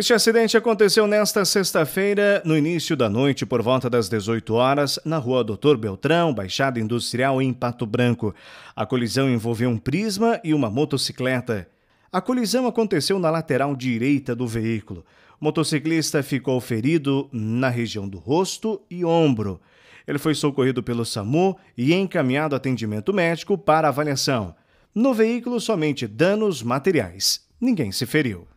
Este acidente aconteceu nesta sexta-feira, no início da noite, por volta das 18 horas, na rua Doutor Beltrão, Baixada Industrial, em Pato Branco. A colisão envolveu um prisma e uma motocicleta. A colisão aconteceu na lateral direita do veículo. O motociclista ficou ferido na região do rosto e ombro. Ele foi socorrido pelo SAMU e encaminhado atendimento médico para avaliação. No veículo, somente danos materiais. Ninguém se feriu.